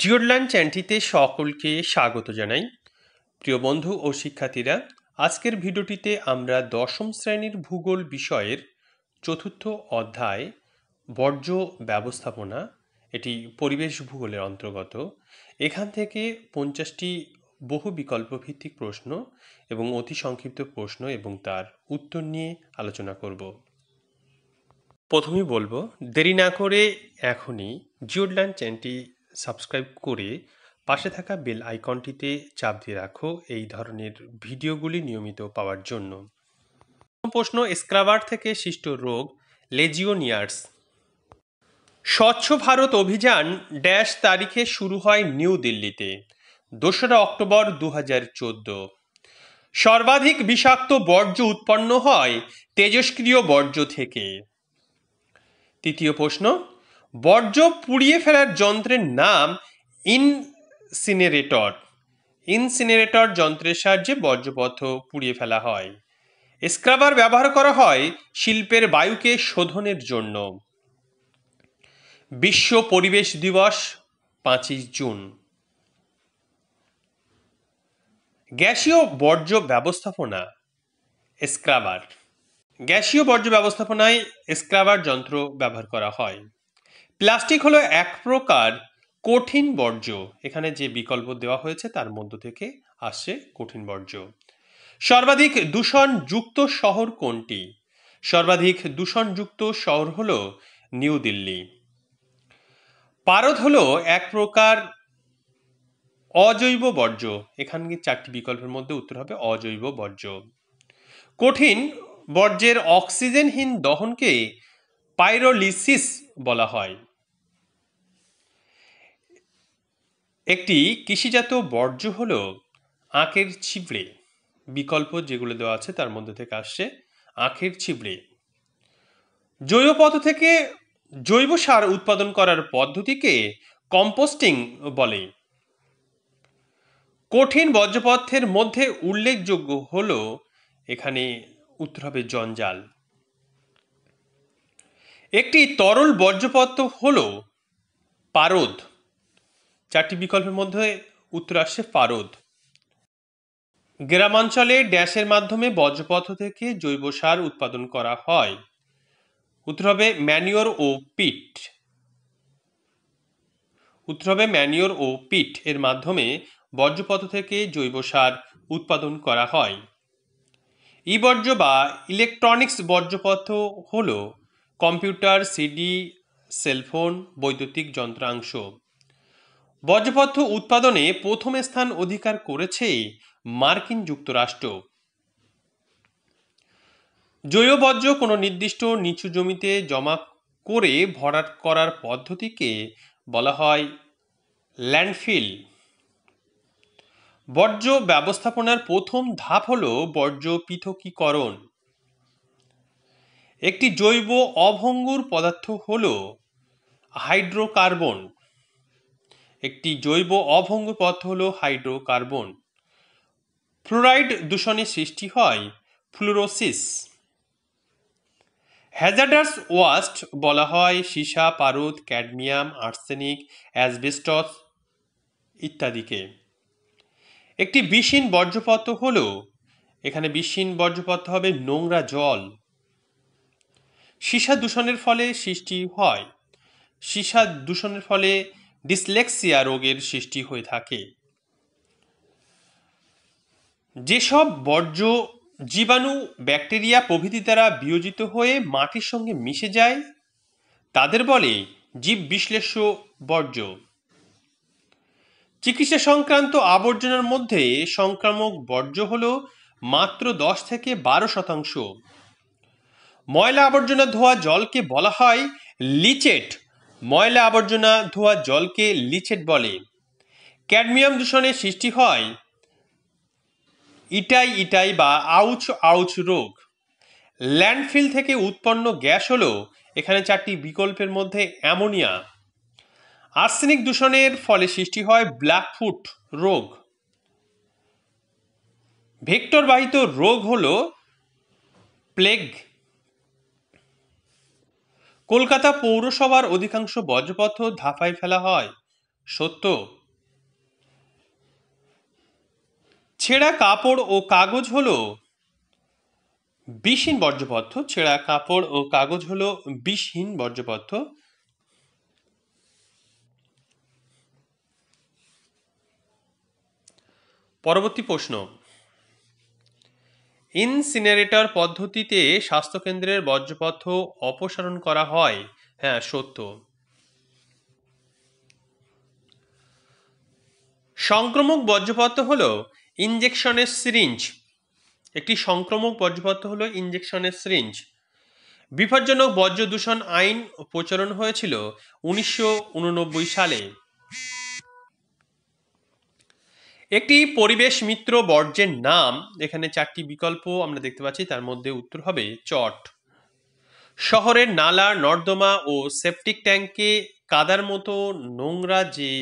জিওরল্যান্ড চ্যান্টিতে সকলকে স্বাগত জানাই প্রিয় বন্ধু ও শিক্ষার্থীরা আজকের ভিডিওটিতে আমরা দশম শ্রেণীর ভূগোল বিষয়ের চতুর্থ অধ্যায় বর্জ্য ব্যবস্থাপনা এটি পরিবেশ ভূগোলের অন্তর্গত এখান থেকে পঞ্চাশটি বহু বিকল্প ভিত্তিক প্রশ্ন এবং অতি সংক্ষিপ্ত প্রশ্ন এবং তার উত্তর নিয়ে আলোচনা করব প্রথমেই বলবো দেরি না করে এখনই জিওরল্যান্ড চ্যানটি সাবস্ক্রাইব করে পাশে থাকা বেল আইকনটিতে চাপ দিয়ে রাখো এই ধরনের ভিডিওগুলি নিয়মিত পাওয়ার জন্য প্রশ্ন স্ক্রাবার থেকে সৃষ্ট রোগ লেজিওনিয়ার্স স্বচ্ছ ভারত অভিযান ড্যাশ তারিখে শুরু হয় নিউ দিল্লিতে দোসরা অক্টোবর দু সর্বাধিক বিষাক্ত বর্জ্য উৎপন্ন হয় তেজস্ক্রিয় বর্জ্য থেকে তৃতীয় প্রশ্ন বর্জ্য পুড়িয়ে ফেলার যন্ত্রের নাম ইনসিনেরেটর ইনসিনেরেটর যন্ত্রের সাহায্যে বর্জ্যপথ পুড়িয়ে ফেলা হয় স্ক্রাবার ব্যবহার করা হয় শিল্পের বায়ুকে শোধনের জন্য বিশ্ব পরিবেশ দিবস পাঁচই জুন গ্যাসীয় বর্জ্য ব্যবস্থাপনা স্ক্রাবার গ্যাসীয় বর্জ্য ব্যবস্থাপনায় স্ক্রাবার যন্ত্র ব্যবহার করা হয় প্লাস্টিক হলো এক প্রকার কঠিন বর্জ্য এখানে যে বিকল্প দেওয়া হয়েছে তার মধ্য থেকে আসছে কঠিন বর্জ্য সর্বাধিক দূষণযুক্ত শহর কোনটি সর্বাধিক দূষণযুক্ত শহর হল নিউ দিল্লি পারদ হল এক প্রকার অজৈব বর্জ্য এখানে চারটি বিকল্পের মধ্যে উত্তর হবে অজৈব বর্জ্য কঠিন বর্জ্যের অক্সিজেনহীন দহনকে পাইরোলিসিস বলা হয় একটি কৃষিজাত বর্জ্য হল আখের ছিবড়ে বিকল্প যেগুলো দেওয়া আছে তার মধ্যে থেকে আসছে আখের ছিবড়ে জৈব পথ থেকে জৈব সার উৎপাদন করার পদ্ধতিকে কম্পোস্টিং বলে কঠিন বজ্রপথের মধ্যে উল্লেখযোগ্য হল এখানে উত্তর হবে জঞ্জাল একটি তরল বর্জ্যপথ হল পারদ চারটি বিকল্পের মধ্যে উত্তর আসছে ফারদ গ্রামাঞ্চলে ড্যাশের মাধ্যমে বজ্রপথ থেকে জৈব সার উৎপাদন করা হয় উত্তর হবে ম্যানিওর ও পিট উত্তর হবে ম্যানিওর ও পিট এর মাধ্যমে বর্জ্যপথ থেকে জৈব সার উৎপাদন করা হয় ই বর্জ্য বা ইলেকট্রনিক্স বর্জ্যপথ হল কম্পিউটার সিডি সেলফোন বৈদ্যুতিক যন্ত্রাংশ বজ্রপথ উৎপাদনে প্রথম স্থান অধিকার করেছে মার্কিন যুক্তরাষ্ট্র জৈব বর্জ্য কোনো নির্দিষ্ট নিচু জমিতে জমা করে ভরাট করার পদ্ধতিকে বলা হয় ল্যান্ডফিল বর্জ্য ব্যবস্থাপনার প্রথম ধাপ হল বর্জ্য পৃথকীকরণ একটি জৈব অভঙ্গুর পদার্থ হল হাইড্রোকার্বন একটি জৈব অভঙ্গ পথ হল হাইড্রোকার্বন ফ্লোরাইড দূষণে সৃষ্টি হয় ফ্লুরোসিস হ্যাজার্ডাস ওয়াস্ট বলা হয় সীসা পারদ ক্যাডমিয়াম আর্সেনিক অ্যাসবেস্টস ইত্যাদিকে একটি বিষহীন বর্জ্যপথ হল এখানে বিষীন বর্জ্যপথ হবে নোংরা জল সীসা দূষণের ফলে সৃষ্টি হয় সীসা দূষণের ফলে ডিসলেক্সিয়া রোগের সৃষ্টি হয়ে থাকে যেসব বর্জ্য জীবাণু ব্যাকটেরিয়া প্রভৃতি দ্বারা বিয়োজিত হয়ে মাটির সঙ্গে মিশে যায় তাদের বলে জীব বিশ্লেষ্য বর্জ্য চিকিৎসা সংক্রান্ত আবর্জনার মধ্যে সংক্রামক বর্জ্য হল মাত্র দশ থেকে বারো শতাংশ ময়লা আবর্জনা ধোয়া জলকে বলা হয় লিচেট ময়লা আবর্জনা ধোয়া জলকে লিচেট বলে ক্যাডমিয়াম দূষণের সৃষ্টি হয় ইটাই ইটাই বা আউচ আউচ রোগ ল্যান্ডফিল থেকে উৎপন্ন গ্যাস হলো এখানে চারটি বিকল্পের মধ্যে অ্যামোনিয়া আর্সেনিক দূষণের ফলে সৃষ্টি হয় ব্ল্যাকফুট রোগ ভেক্টরবাহিত রোগ হল প্লেগ কলকাতা পৌরসভার অধিকাংশ বজ্রপথ ধাফায় ফেলা হয় সত্য ছেঁড়া কাপড় ও কাগজ হল বিষহীন বর্জ্যপথ ছেঁড়া কাপড় ও কাগজ হল বিষহীন বর্জ্যপথ পরবর্তী প্রশ্ন ইনসিনারেটর পদ্ধতিতে স্বাস্থ্যকেন্দ্রের বর্জ্যপথ অপসারণ করা হয় হ্যাঁ সত্য সংক্রমক বর্জ্যপথ হল ইঞ্জেকশনের সিরিঞ্জ একটি সংক্রমক বর্জ্যপথ হল ইঞ্জেকশনের সিরিঞ্জ বিপজ্জনক বর্জ্য দূষণ আইন প্রচলন হয়েছিল উনিশশো সালে একটি পরিবেশ মিত্র বর্জ্যের নাম এখানে চারটি বিকল্প আমরা দেখতে পাচ্ছি তার মধ্যে উত্তর হবে চট শহরের নালা নর্দমা ও সেপটিক ট্যাঙ্কে কাদার মতো নোংরা যে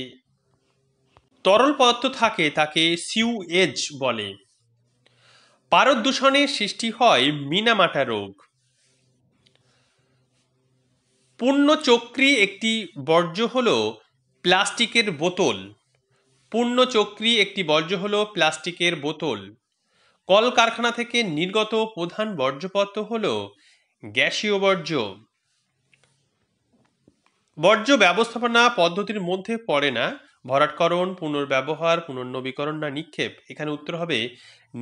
তরল পদার্থ থাকে তাকে সিউএজ বলে পারদ দূষণের সৃষ্টি হয় মিনামাটা রোগ পূর্ণ চক্রী একটি বর্জ্য হল প্লাস্টিকের বোতল চক্রী একটি বর্জ্য হল প্লাস্টিকের বোতল কলকারখানা থেকে নির্গত প্রধান বর্জ্যপত্র হল গ্যাসীয় বর্জ্য বর্জ্য ব্যবস্থাপনা পদ্ধতির মধ্যে পড়ে না ভরাটকরণ পুনর্ব্যবহার পুনর্নবীকরণ না নিক্ষেপ এখানে উত্তর হবে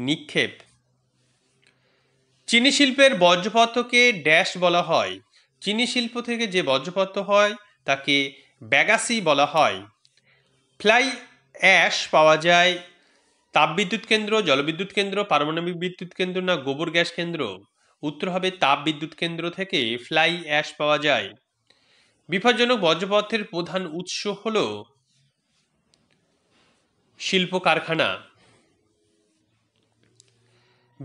নিক্ষেপ চিনি শিল্পের বর্জ্যপত্রকে ড্যাশ বলা হয় চিনি শিল্প থেকে যে বর্জ্যপত্র হয় তাকে ব্যাগাসি বলা হয় ফ্লাই অ্যাশ পাওয়া যায় তাপবিদ্যুৎ কেন্দ্র জলবিদ্যুৎ কেন্দ্র পারমাণবিক বিদ্যুৎ কেন্দ্র না গোবর গ্যাস কেন্দ্র উত্তর হবে তাপবিদ্যুৎ কেন্দ্র থেকে ফ্লাই অ্যাশ পাওয়া যায় বিপজ্জনক বজ্রপথের প্রধান উৎস হল শিল্প কারখানা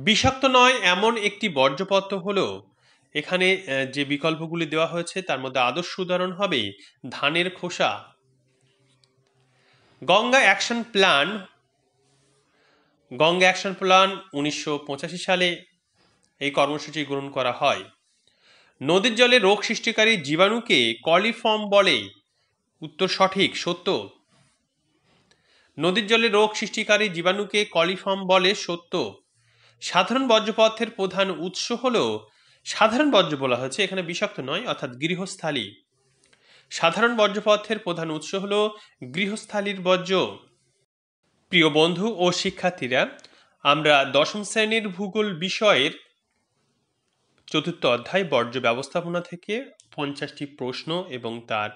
বিষাক্ত নয় এমন একটি বর্জ্যপত্র হল এখানে যে বিকল্পগুলি দেওয়া হয়েছে তার মধ্যে আদর্শ উদাহরণ হবে ধানের খোসা Ganga action plan Ganga action plan উনিশশো সালে এই কর্মসূচি গ্রহণ করা হয় নদীর জলে রোগ সৃষ্টিকারী জীবাণুকে কলিফর্ম বলে উত্তর সঠিক সত্য নদীর জলে রোগ সৃষ্টিকারী জীবাণুকে কলিফর্ম বলে সত্য সাধারণ বজ্রপথের প্রধান উৎস হল সাধারণ বজ্র বলা হয়েছে এখানে বিষাক্ত নয় অর্থাৎ গৃহস্থালী সাধারণ বর্জ্যপথের প্রধান উৎস হল গৃহস্থালির বর্জ্য প্রিয় বন্ধু ও শিক্ষার্থীরা আমরা দশম শ্রেণীর ভূগোল বিষয়ের চতুর্থ অধ্যায় বর্জ্য ব্যবস্থাপনা থেকে পঞ্চাশটি প্রশ্ন এবং তার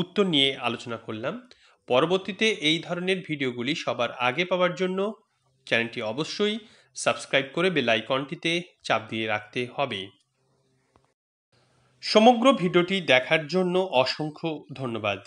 উত্তর নিয়ে আলোচনা করলাম পরবর্তীতে এই ধরনের ভিডিওগুলি সবার আগে পাওয়ার জন্য চ্যানেলটি অবশ্যই সাবস্ক্রাইব করে বেল আইকনটিতে চাপ দিয়ে রাখতে হবে সমগ্র ভিডিওটি দেখার জন্য অসংখ্য ধন্যবাদ